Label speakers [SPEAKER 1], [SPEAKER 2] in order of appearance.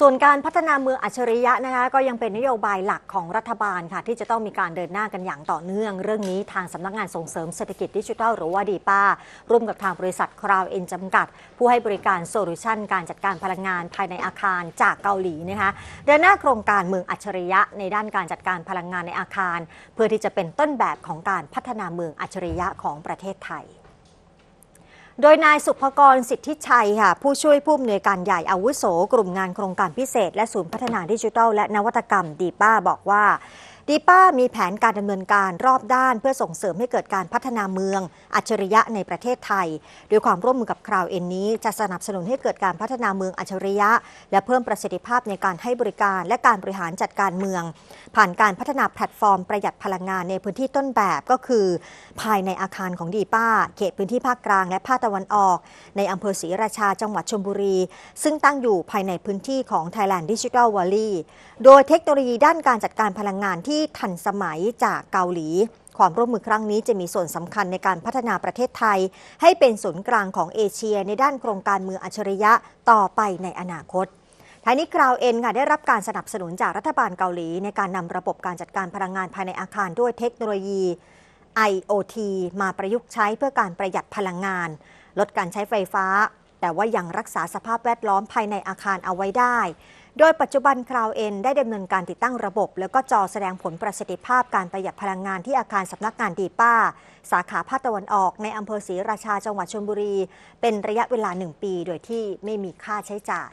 [SPEAKER 1] ส่วนการพัฒนาเมืองอัจฉริยะนะคะก็ยังเป็นนโยบายหลักของรัฐบาลค่ะ ที่จะต้องมีการเดินหน้ากันอย่างต่อเนื่อง เรื่องนี้ทางสำนักงานส่งเสริมเศรษฐกิจดิจิทัล หรือว่าดีป้า ร่วมกับทางบริษัทคราว เอ็นจำกัด ผู้ให้บริการโซลูชันการจัดการพลังงานภายในอาคารจากเกาหลีนะคะเดินหน้าโครงการเมืองอัจฉริยะในด้านการจัดการพลังงานในอาคาร เพื่อที่จะเป็นต้นแบบของการพัฒนาเมืองอัจฉริยะของประเทศไทยโดยนายสุภกรสิทธิชัยค่ะผู้ช่วยผู้อำนวยการใหญ่อาวุโสกลุ่มงานโครงการพิเศษและศูนย์พัฒนาดิจิทัลและนวัตกรรมดีป้าบอกว่าดีป้ามีแผนการดำเนินการรอบด้าน เพื่อส่งเสริมให้เกิดการพัฒนาเมือง อัจฉริยะในประเทศไทยด้วยความร่วมมือกับคราวเอ็นนี้ จะสนับสนุนให้เกิดการพัฒนาเมืองอัจฉริยะ และเพิ่มประสิทธิภาพในการให้บริการ และการบริหารจัดการเมือง ผ่านการพัฒนาแพลตฟอร์มประหยัดพลังงานในพื้นที่ต้นแบบก็คือ ภายในอาคารของดีป้า เขตพื้นที่ภาคกลางและภาคตะวันออก ในอำเภอศรีราชาจังหวัดชลบุรี ซึ่งตั้งอยู่ภายในพื้นที่ของ Thailand Digital Valley โดยเทคโนโลยีด้านการจัดการพลังงานที่ที่ทันสมัยจากเกาหลี ความร่วมมือครั้งนี้จะมีส่วนสำคัญในการพัฒนาประเทศไทย ให้เป็นศูนย์กลางของเอเชีย ในด้านโครงการมืออัจฉริยะต่อไปในอนาคตท้ายนี้กราวเอ็นค่ะได้รับการสนับสนุนจากรัฐบาลเกาหลี ในการนำระบบการจัดการพลังงานภายในอาคารด้วยเทคโนโลยี IoT มาประยุกต์ใช้เพื่อการประหยัดพลังงาน ลดการใช้ไฟฟ้าแต่ว่ายังรักษาสภาพแวดล้อมภายในอาคารเอาไว้ได้ โดยปัจจุบันคราวเอ็น ได้ดำเนินการติดตั้งระบบ แล้วก็จอแสดงผลประสิทธิภาพการประหยัดพลังงานที่อาคารสำนักงานดีป้า สาขาภาคตะวันออกในอำเภอศรีราชาจังหวัดชลบุรี เป็นระยะเวลา1ปี โดยที่ไม่มีค่าใช้จ่าย